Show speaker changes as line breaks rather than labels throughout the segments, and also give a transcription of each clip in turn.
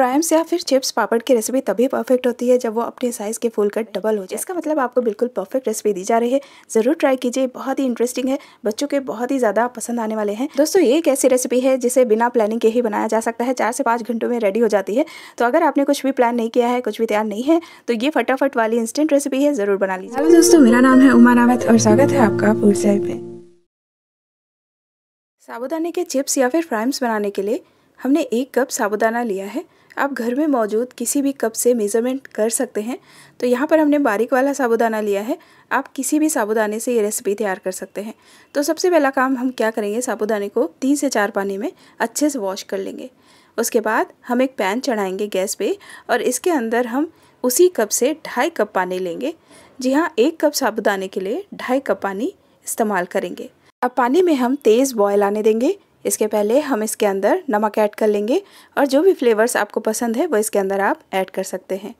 फ्राइम्स या फिर चिप्स पापड़ की रेसिपी तभी परफेक्ट होती है जब वो अपने साइज़ के फुल कट डबल हो जाए इसका मतलब आपको बिल्कुल परफेक्ट रेसिपी दी जा रही है ज़रूर ट्राई कीजिए बहुत ही इंटरेस्टिंग है बच्चों के बहुत ही ज़्यादा पसंद आने वाले हैं दोस्तों ये एक ऐसी रेसिपी है जिसे बिना प्लानिंग के ही बनाया जा सकता है चार से पाँच घंटों में रेडी हो जाती है तो अगर आपने कुछ भी प्लान नहीं किया है कुछ भी तैयार नहीं है तो ये फटाफट वाली इंस्टेंट रेसिपी है ज़रूर बना लीजिए दोस्तों मेरा नाम है उमा रावत और स्वागत है आपका पूर्व में साबुदाने के चिप्स या फिर फ्राइम्स बनाने के लिए हमने एक कप साबुदाना लिया है आप घर में मौजूद किसी भी कप से मेज़रमेंट कर सकते हैं तो यहाँ पर हमने बारीक वाला साबुदाना लिया है आप किसी भी साबुदाने से ये रेसिपी तैयार कर सकते हैं तो सबसे पहला काम हम क्या करेंगे साबुदाने को तीन से चार पानी में अच्छे से वॉश कर लेंगे उसके बाद हम एक पैन चढ़ाएंगे गैस पे और इसके अंदर हम उसी कप से ढाई कप पानी लेंगे जी हाँ एक कप साबुदाने के लिए ढाई कप पानी इस्तेमाल करेंगे अब पानी में हम तेज़ बॉयल आने देंगे इसके पहले हम इसके अंदर नमक ऐड कर लेंगे और जो भी फ्लेवर्स आपको पसंद है वो इसके अंदर आप ऐड कर सकते हैं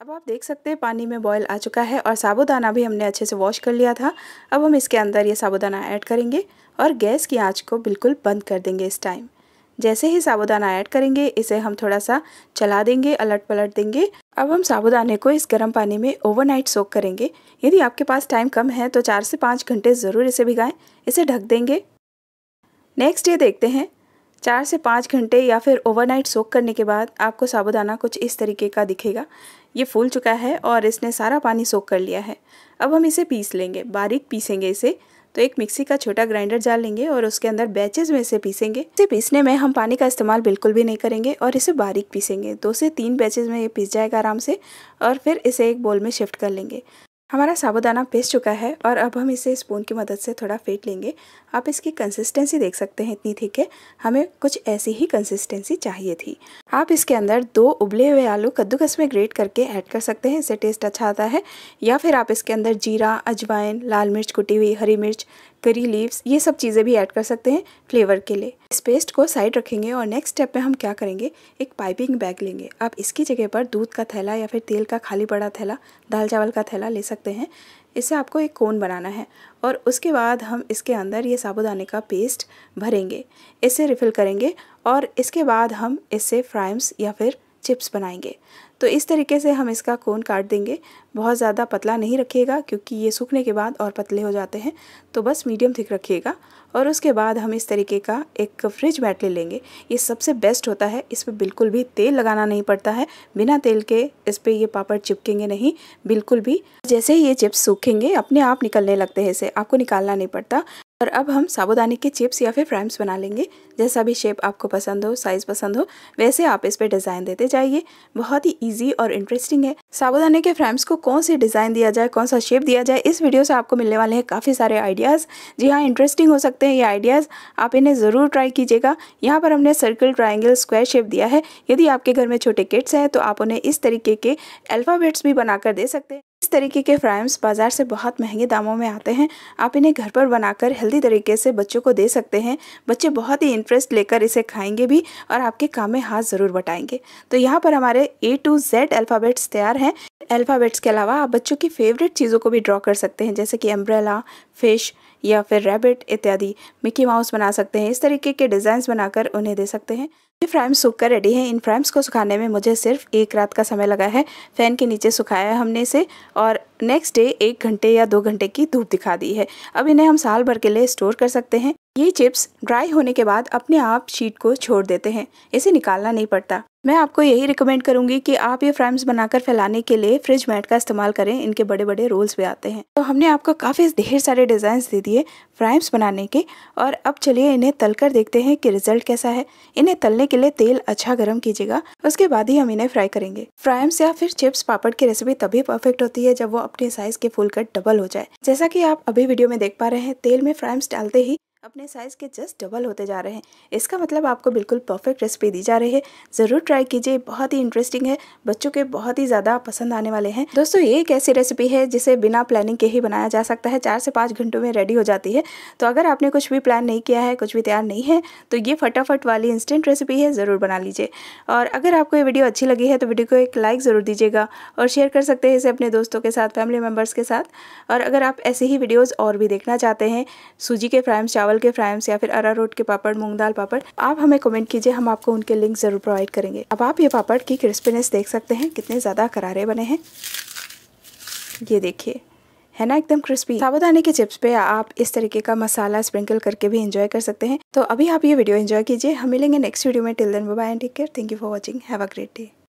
अब आप देख सकते हैं पानी में बॉयल आ चुका है और साबुदाना भी हमने अच्छे से वॉश कर लिया था अब हम इसके अंदर ये साबुदाना ऐड करेंगे और गैस की आँच को बिल्कुल बंद कर देंगे इस टाइम जैसे ही साबुदाना ऐड करेंगे इसे हम थोड़ा सा चला देंगे अलट पलट देंगे अब हम साबुदाने को इस गर्म पानी में ओवरनाइट सोक करेंगे यदि आपके पास टाइम कम है तो चार से पाँच घंटे ज़रूर इसे भिगाएं इसे ढक देंगे नेक्स्ट ये देखते हैं चार से पाँच घंटे या फिर ओवरनाइट सोक करने के बाद आपको साबुदाना कुछ इस तरीके का दिखेगा ये फूल चुका है और इसने सारा पानी सोक कर लिया है अब हम इसे पीस लेंगे बारीक पीसेंगे इसे तो एक मिक्सी का छोटा ग्राइंडर जाल लेंगे और उसके अंदर बैचेज में इसे पीसेंगे इसे पीसने में हम पानी का इस्तेमाल बिल्कुल भी नहीं करेंगे और इसे बारीक पीसेंगे दो से तीन बैचेज में ये पीस जाएगा आराम से और फिर इसे एक बोल में शिफ्ट कर लेंगे हमारा साबुदाना पिस चुका है और अब हम इसे स्पून की मदद से थोड़ा फेंट लेंगे आप इसकी कंसिस्टेंसी देख सकते हैं इतनी थी कि हमें कुछ ऐसी ही कंसिस्टेंसी चाहिए थी आप इसके अंदर दो उबले हुए आलू कद्दूकस में ग्रेट करके ऐड कर सकते हैं इससे टेस्ट अच्छा आता है या फिर आप इसके अंदर जीरा अजवाइन लाल मिर्च कुटी हुई हरी मिर्च करी लीव्स ये सब चीज़ें भी ऐड कर सकते हैं फ्लेवर के लिए इस पेस्ट को साइड रखेंगे और नेक्स्ट स्टेप में हम क्या करेंगे एक पाइपिंग बैग लेंगे आप इसकी जगह पर दूध का थैला या फिर तेल का खाली पड़ा थैला दाल चावल का थैला ले सकते हैं इससे आपको एक कोन बनाना है और उसके बाद हम इसके अंदर ये साबुदाने का पेस्ट भरेंगे इसे रिफ़िल करेंगे और इसके बाद हम इससे फ्राइम्स या फिर चिप्स बनाएंगे तो इस तरीके से हम इसका कोन काट देंगे बहुत ज़्यादा पतला नहीं रखिएगा क्योंकि ये सूखने के बाद और पतले हो जाते हैं तो बस मीडियम थिक रखिएगा और उसके बाद हम इस तरीके का एक फ्रिज मैट ले लेंगे ये सबसे बेस्ट होता है इस पर बिल्कुल भी तेल लगाना नहीं पड़ता है बिना तेल के इस पर ये पापड़ चिपकेंगे नहीं बिल्कुल भी जैसे ही ये चिप्स सूखेंगे अपने आप निकलने लगते हैं इसे आपको निकालना नहीं पड़ता और अब हम साबुदाने के चिप्स या फिर फ्राइम्स बना लेंगे जैसा भी शेप आपको पसंद हो साइज़ पसंद हो वैसे आप इस पर डिज़ाइन देते जाइए बहुत ही इजी और इंटरेस्टिंग है साबुदाने के फ्रेम्स को कौन सी डिज़ाइन दिया जाए कौन सा शेप दिया जाए इस वीडियो से आपको मिलने वाले हैं काफ़ी सारे आइडियाज़ जी हाँ इंटरेस्टिंग हो सकते हैं ये आइडियाज़ आप इन्हें ज़रूर ट्राई कीजिएगा यहाँ पर हमने सर्कल ट्राइंगल स्क्वायर शेप दिया है यदि आपके घर में छोटे किट्स हैं तो आप उन्हें इस तरीके के अल्फ़ाबेट्स भी बनाकर दे सकते हैं इस तरीके के फ्राइम्स बाज़ार से बहुत महंगे दामों में आते हैं आप इन्हें घर पर बनाकर हेल्दी तरीके से बच्चों को दे सकते हैं बच्चे बहुत ही इंटरेस्ट लेकर इसे खाएंगे भी और आपके काम में हाथ ज़रूर बटाएंगे तो यहाँ पर हमारे ए टू जेड अल्फ़ाबेट्स तैयार हैं अल्फ़ाबेट्स के अलावा आप बच्चों की फेवरेट चीज़ों को भी ड्रॉ कर सकते हैं जैसे कि अम्ब्रेला फिश या फिर रैबिट इत्यादि मिकी माउस बना सकते हैं इस तरीके के डिज़ाइंस बनाकर उन्हें दे सकते हैं ये फ्राइम्स सूख कर रेडी हैं इन फ्राइम्स को सुखाने में मुझे सिर्फ एक रात का समय लगा है फ़ैन के नीचे सुखाया है हमने इसे और नेक्स्ट डे एक घंटे या दो घंटे की धूप दिखा दी है अब इन्हें हम साल भर के लिए स्टोर कर सकते हैं ये चिप्स ड्राई होने के बाद अपने आप शीट को छोड़ देते हैं इसे निकालना नहीं पड़ता मैं आपको यही रिकमेंड करूंगी कि आप ये फ्राइम्स बनाकर फैलाने के लिए फ्रिज मैट का इस्तेमाल करें इनके बड़े बड़े रोल्स भी आते हैं तो हमने आपको काफ़ी ढेर सारे डिज़ाइन दे दिए फ्राइम्स बनाने के और अब चलिए इन्हें तल कर देखते हैं कि रिजल्ट कैसा है इन्हें तलने के लिए तेल अच्छा गर्म कीजिएगा उसके बाद ही हम इन्हें फ्राई करेंगे फ्राइम्स या फिर चिप्स पापड़ की रेसिपी तभी परफेक्ट होती है जब वो अपने साइज के फूल कट डबल हो जाए जैसा कि आप अभी वीडियो में देख पा रहे हैं तेल में फ्राइम्स डालते ही अपने साइज़ के जस्ट डबल होते जा रहे हैं इसका मतलब आपको बिल्कुल परफेक्ट रेसिपी दी जा रही है ज़रूर ट्राई कीजिए बहुत ही इंटरेस्टिंग है बच्चों के बहुत ही ज़्यादा पसंद आने वाले हैं दोस्तों ये एक ऐसी रेसिपी है जिसे बिना प्लानिंग के ही बनाया जा सकता है चार से पाँच घंटों में रेडी हो जाती है तो अगर आपने कुछ भी प्लान नहीं किया है कुछ भी तैयार नहीं है तो ये फटाफट वाली इंस्टेंट रेसिपी है ज़रूर बना लीजिए और अगर आपको ये वीडियो अच्छी लगी है तो वीडियो को एक लाइक ज़रूर दीजिएगा और शेयर कर सकते हैं इसे अपने दोस्तों के साथ फैमिली मेम्बर्स के साथ और अगर आप ऐसे ही वीडियोज़ और भी देखना चाहते हैं सूजी के फ्राइम चावल चावल के फ्राइम्स या फिर अरारोट के पापड़ मूंग दाल पापड़ आप हमें कमेंट कीजिए हम आपको उनके लिंक जरूर प्रोवाइड करेंगे अब आप ये पापड़ की क्रिस्पीनेस देख सकते हैं कितने ज़्यादा करारे बने हैं ये देखिए है ना एकदम क्रिस्पी साबुदाने के चिप्स पे आप इस तरीके का मसाला स्प्रिंकल करके भी एंजॉय कर सकते हैं तो अभी आप ये वीडियो एंजॉय कीजिए हम मिलेंगे नेक्स्ट वीडियो में till then bye and take care thank you for watching have a great day